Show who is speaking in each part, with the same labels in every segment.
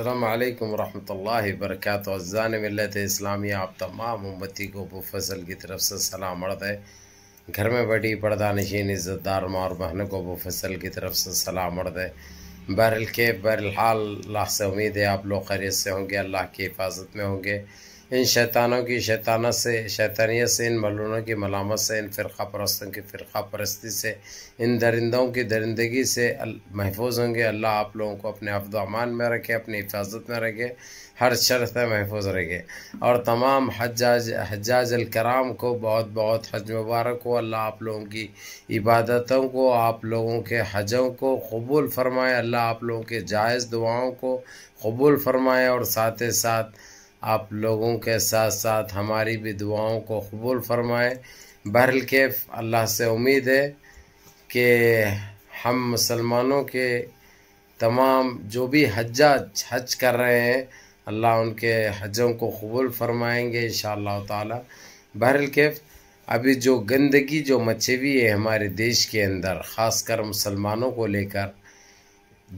Speaker 1: अल्लाम वरहमल वरक अज़ान मिलत इस्लामी आप तमाम मोमबत्ती को फसल की तरफ से सलाम अर्द है घर में बैठी पर्दा नशीन इज़्ज़तदार माँ और बहन को फसल की तरफ से सलाम अर्द है बहरल के बहरहाल से उम्मीद है आप लोग खैरियत से होंगे अल्लाह की हिफाजत में होंगे इन शैतानों की शैतानत से शैतानियत से इन मलूनों की मलामत से इन फ़िरका परस्तों की फ़िरका परस्ती से इन दरिंदों की दरिंदगी से महफूज होंगे अल्लाह आप लोगों को अपने अफदामान में रखे अपनी हिफाजत में रखे हर शरत में महफूज रखे और तमाम हजाज हजाज कराम को बहुत बहुत हज मुबारक हो अल्लाह आप लोगों की इबादतों को आप लोगों के हजों को कबूल फरमाए अल्लाह आप लोगों के जायज़ दुआओं को कबूल फरमाए और साथ ही साथ आप लोगों के साथ साथ हमारी भी दुआओं को कबूल फरमाएँ बहरल के अल्लाह से उम्मीद है कि हम मुसलमानों के तमाम जो भी हज़ा हज कर रहे हैं अल्लाह उनके हजों को कबूल फरमाएंगे इन शह तहरल के अभी जो गंदगी जो मची हुई है हमारे देश के अंदर ख़ासकर मुसलमानों को लेकर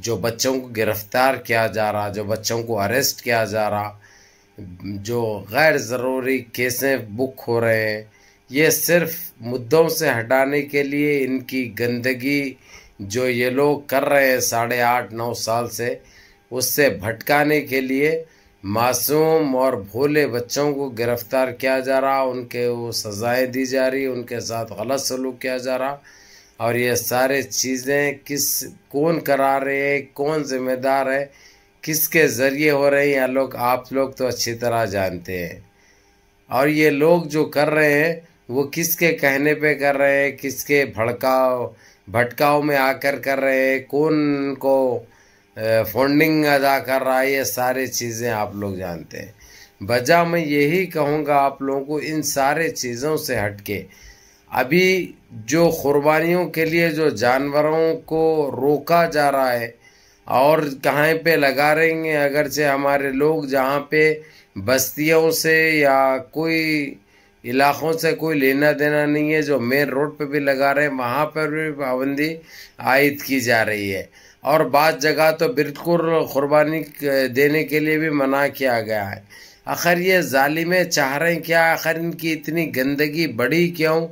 Speaker 1: जो बच्चों को गिरफ़्तार किया जा रहा जो बच्चों को अरेस्ट किया जा रहा जो गैर ज़रूरी केसें बुक हो रहे हैं ये सिर्फ मुद्दों से हटाने के लिए इनकी गंदगी जो ये लोग कर रहे हैं साढ़े आठ नौ साल से उससे भटकाने के लिए मासूम और भोले बच्चों को गिरफ्तार किया जा रहा उनके वो सज़ाएँ दी जा रही उनके साथ गलत सलूक किया जा रहा और ये सारे चीज़ें किस कौन करा रहे हैं कौन जिम्मेदार है किसके ज़रिए हो रहे हैं लोग आप लोग तो अच्छी तरह जानते हैं और ये लोग जो कर रहे हैं वो किसके कहने पे कर रहे हैं किसके भड़काव भटकाव में आकर कर रहे हैं कौन को फंडिंग अदा कर रहा है ये सारे चीज़ें आप लोग जानते हैं बजा मैं यही कहूँगा आप लोगों को इन सारे चीज़ों से हटके अभी जो कुर्बानियों के लिए जो जानवरों को रोका जा रहा है और कहाँ पे लगा रहेंगे अगर से हमारे लोग जहाँ पे बस्तियों से या कोई इलाकों से कोई लेना देना नहीं है जो मेन रोड पे भी लगा रहे हैं वहाँ पर भी पाबंदी आयद की जा रही है और बाद जगह तो बिल्कुल कुर्बानी देने के लिए भी मना किया गया है आखिर ये ालिमें चाह रहे हैं क्या आखिर इनकी इतनी गंदगी बढ़ी क्यों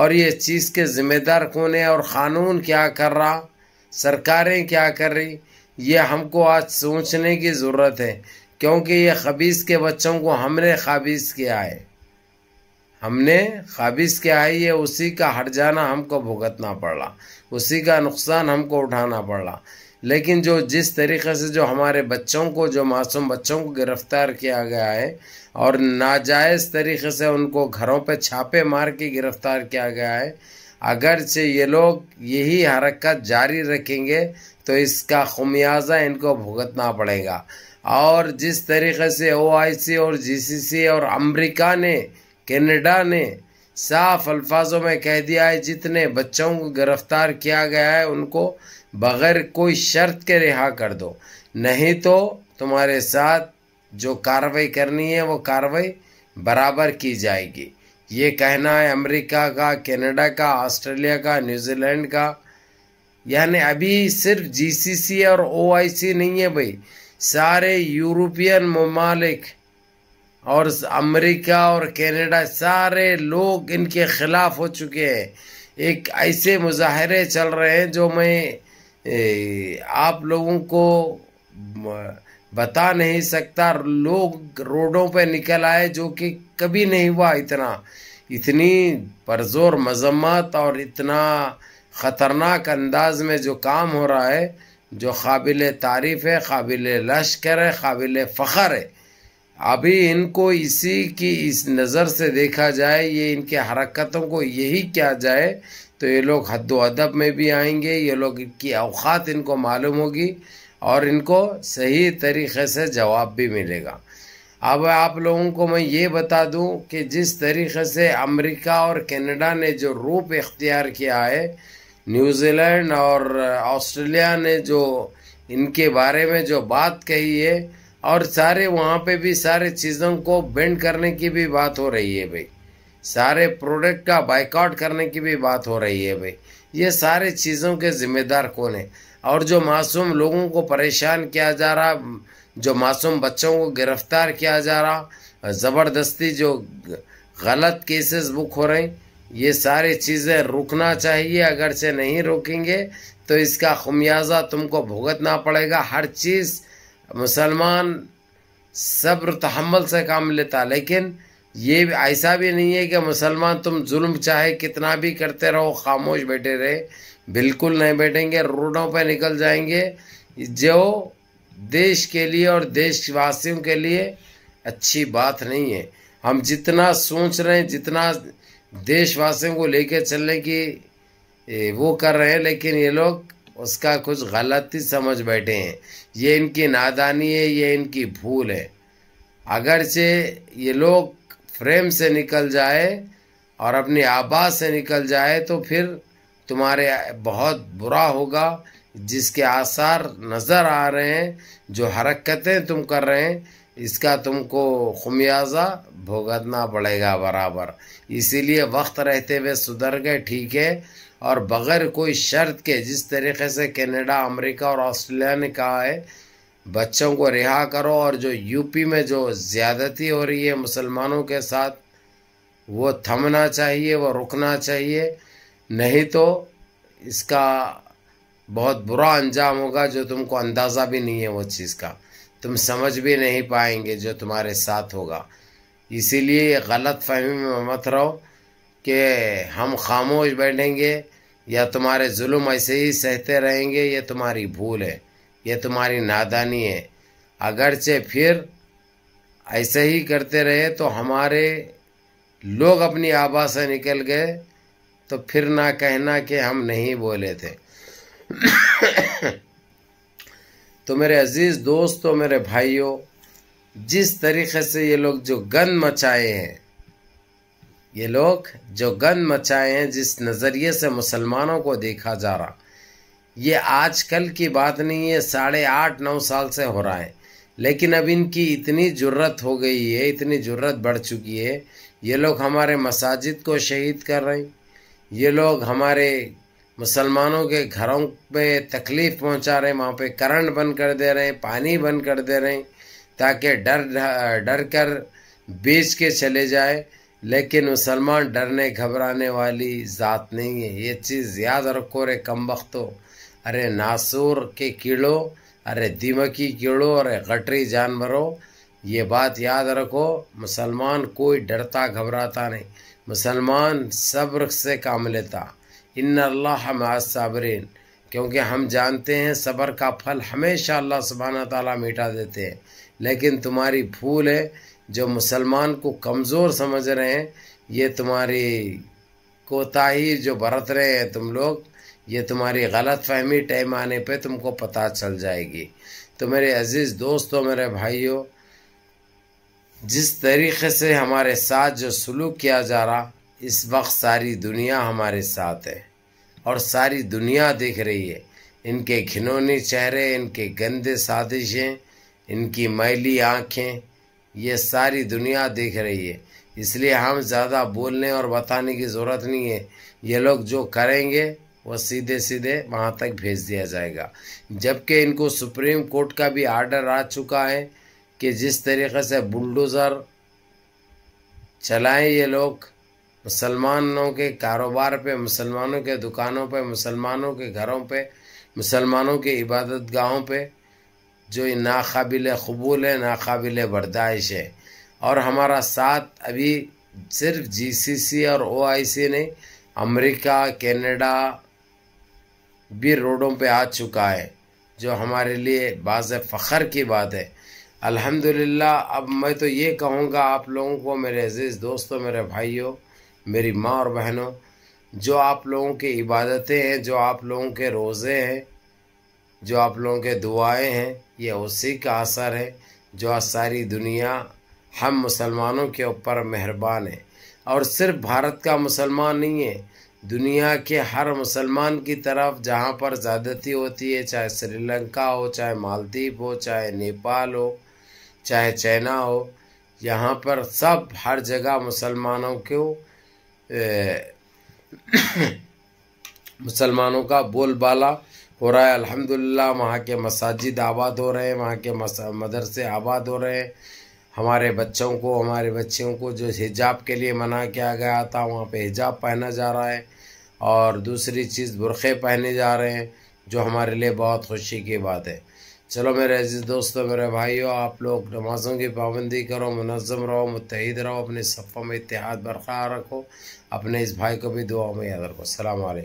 Speaker 1: और ये चीज़ के ज़िम्मेदार कौन है और क़ानून क्या कर रहा सरकारें क्या कर रही ये हमको आज सोचने की ज़रूरत है क्योंकि ये खबीस के बच्चों को हमने खाबिज किया है हमने खाबिज किया है ये उसी का हट जाना हमको भुगतना पड़ा उसी का नुकसान हमको उठाना पड़ा लेकिन जो जिस तरीके से जो हमारे बच्चों को जो मासूम बच्चों को गिरफ्तार किया गया है और नाजायज़ तरीके से उनको घरों पर छापे मार के गिरफ्तार किया गया है अगरचे ये लोग यही हरकत जारी रखेंगे तो इसका खमियाजा इनको भुगतना पड़ेगा और जिस तरीके से ओ और जी और अमेरिका ने कनाडा ने साफ अल्फाजों में कह दिया है जितने बच्चों को गिरफ्तार किया गया है उनको बगैर कोई शर्त के रिहा कर दो नहीं तो तुम्हारे साथ जो कार्रवाई करनी है वो कार्रवाई बराबर की जाएगी ये कहना है अमेरिका का कनाडा का ऑस्ट्रेलिया का न्यूजीलैंड का यानी अभी सिर्फ जीसीसी और ओआईसी नहीं है भाई सारे यूरोपियन ममालिक और अमेरिका और कनाडा सारे लोग इनके खिलाफ हो चुके हैं एक ऐसे मुजाहरे चल रहे हैं जो मैं आप लोगों को बता नहीं सकता लोग रोडों पर निकल आए जो कि कभी नहीं हुआ इतना इतनी परजोर मजम्मत और इतना ख़तरनाक अंदाज में जो काम हो रहा है जो काबिल तारीफ़ है काबिल लश्कर है काबिल फ़ख्र है अभी इनको इसी की इस नज़र से देखा जाए ये इनके हरकतों को यही किया जाए तो ये लोग हद अदब में भी आएंगे ये लोग की अवकात इनको मालूम होगी और इनको सही तरीक़े से जवाब भी मिलेगा अब आप लोगों को मैं ये बता दूं कि जिस तरीक़े से अमेरिका और कनाडा ने जो रूप इख्तियार किया है न्यूजीलैंड और ऑस्ट्रेलिया ने जो इनके बारे में जो बात कही है और सारे वहाँ पे भी सारे चीज़ों को बेंड करने की भी बात हो रही है भाई सारे प्रोडक्ट का बाइकआउट करने की भी बात हो रही है भाई ये सारे चीज़ों के ज़िम्मेदार कौन है और जो मासूम लोगों को परेशान किया जा रहा जो मासूम बच्चों को गिरफ्तार किया जा रहा ज़बरदस्ती जो गलत केसेस बुक हो रहे हैं ये सारी चीज़ें रुकना चाहिए अगर से नहीं रुकेंगे तो इसका खमियाजा तुमको भुगतना पड़ेगा हर चीज़ मुसलमान सब्र तहमल से काम लेता लेकिन ये ऐसा भी नहीं है कि मुसलमान तुम जुल्म चाहे कितना भी करते रहो खामोश बैठे रहे बिल्कुल नहीं बैठेंगे रोडों पर निकल जाएंगे जो देश के लिए और देशवासियों के लिए अच्छी बात नहीं है हम जितना सोच रहे हैं जितना देशवासियों को लेकर चलने की वो कर रहे हैं लेकिन ये लोग उसका कुछ गलत ही समझ बैठे हैं ये इनकी नादानी है ये इनकी भूल है अगरचे ये लोग फ्रेम से निकल जाए और अपनी आवाज़ से निकल जाए तो फिर तुम्हारे बहुत बुरा होगा जिसके आसार नज़र आ रहे हैं जो हरकतें तुम कर रहे हैं इसका तुमको खुमियाज़ा भुगतना पड़ेगा बराबर इसीलिए वक्त रहते हुए सुधर गए ठीक है और बगैर कोई शर्त के जिस तरीके से कनाडा अमेरिका और ऑस्ट्रेलिया ने कहा है बच्चों को रिहा करो और जो यूपी में जो ज़्यादती हो रही है मुसलमानों के साथ वो थमना चाहिए वो रुकना चाहिए नहीं तो इसका बहुत बुरा अंजाम होगा जो तुमको अंदाज़ा भी नहीं है वो चीज़ का तुम समझ भी नहीं पाएंगे जो तुम्हारे साथ होगा इसीलिए गलत फहमी में मत रहो कि हम खामोश बैठेंगे या तुम्हारे जुल्म ऐसे ही सहते रहेंगे ये तुम्हारी भूल है ये तुम्हारी नादानी है अगरचे फिर ऐसे ही करते रहे तो हमारे लोग अपनी आवाज से निकल गए तो फिर ना कहना कि हम नहीं बोले थे तो मेरे अजीज़ दोस्तों मेरे भाइयों जिस तरीके से ये लोग जो गन मचाए हैं ये लोग जो गन मचाए हैं जिस नज़रिए से मुसलमानों को देखा जा रहा ये आज कल की बात नहीं है साढ़े आठ नौ साल से हो रहा है लेकिन अब इनकी इतनी ज़रूरत हो गई है इतनी ज़रूरत बढ़ चुकी है ये लोग हमारे मसाजिद को शहीद कर रहे हैं ये लोग हमारे मुसलमानों के घरों पे तकलीफ पहुंचा रहे हैं वहाँ पे करंट बंद कर दे रहे हैं पानी बंद कर दे रहे हैं ताकि डर डर कर बेच के चले जाए लेकिन मुसलमान डरने घबराने वाली ज़ात नहीं है ये चीज़ याद रखो रे कम वक्तो अरे नासूर के कीड़ो अरे दिमकी कीड़ो अरे गटरी जानवरों ये बात याद रखो मुसलमान कोई डरता घबराता नहीं मुसलमान सब्र से काम लेता इन साबरीन क्योंकि हम जानते हैं सब्र का फल हमेशा अल्लाह सुबहाना तला मिटा देते हैं लेकिन तुम्हारी भूल है जो मुसलमान को कमज़ोर समझ रहे हैं ये तुम्हारी कोताही जो बरत रहे हैं तुम लोग ये तुम्हारी गलत फहमी टाइम आने पे तुमको पता चल जाएगी तो मेरे अज़ीज़ दोस्तों मेरे भाइयों जिस तरीके से हमारे साथ जो सलूक किया जा रहा इस वक्त सारी दुनिया हमारे साथ है और सारी दुनिया देख रही है इनके घिनौने चेहरे इनके गंदे साजिशें इनकी मैली आँखें ये सारी दुनिया देख रही है इसलिए हम ज़्यादा बोलने और बताने की ज़रूरत नहीं है ये लोग जो करेंगे वो सीधे सीधे वहाँ तक भेज दिया जाएगा जबकि इनको सुप्रीम कोर्ट का भी आर्डर आ चुका है कि जिस तरीके से बुलडोज़र चलाएं ये लोग मुसलमानों के कारोबार पे मुसलमानों के दुकानों पे मुसलमानों के घरों पे मुसलमानों के इबादत गाहों पर जो नाकबिल कबूल है नाकबिल बर्दाइश है और हमारा साथ अभी सिर्फ जीसीसी और ओआईसी ने अमेरिका कनाडा भी रोडों पे आ चुका है जो हमारे लिए बाज़ फ़ख्र की बात है अल्हम्दुलिल्लाह अब मैं तो ये कहूँगा आप लोगों को मेरे अज़ीज़ दोस्तों मेरे भाइयों मेरी माँ और बहनों जो आप लोगों की इबादतें हैं जो आप लोगों के रोज़े हैं जो आप लोगों के दुआएं हैं ये उसी का असर है जो आज सारी दुनिया हम मुसलमानों के ऊपर मेहरबान है और सिर्फ भारत का मुसलमान नहीं है दुनिया के हर मुसलमान की तरफ जहाँ पर ज़्यादती होती है चाहे श्रीलंका हो चाहे मालदीप हो चाहे नेपाल हो चाहे चाइना हो यहाँ पर सब हर जगह मुसलमानों को मुसलमानों का बोलबाला हो रहा है अल्हम्दुलिल्लाह वहाँ के मसाजिद आबाद हो रहे हैं वहाँ के मदरसे आबाद हो रहे हैं हमारे बच्चों को हमारे बच्चियों को जो हिजाब के लिए मना किया गया था वहाँ पे हिजाब पहना जा रहा है और दूसरी चीज़ बुरखे पहने जा रहे हैं जो हमारे लिए बहुत खुशी की बात है चलो मेरे अजीज़ दोस्तों मेरे भाइयों आप लोग नमाज़ों की पाबंदी करो मुनज़म रहो मुतहद रहो अपने सफ़ों में इतिहाद बरकरार रखो अपने इस भाई को भी दुआ में याद रखो अल्लाम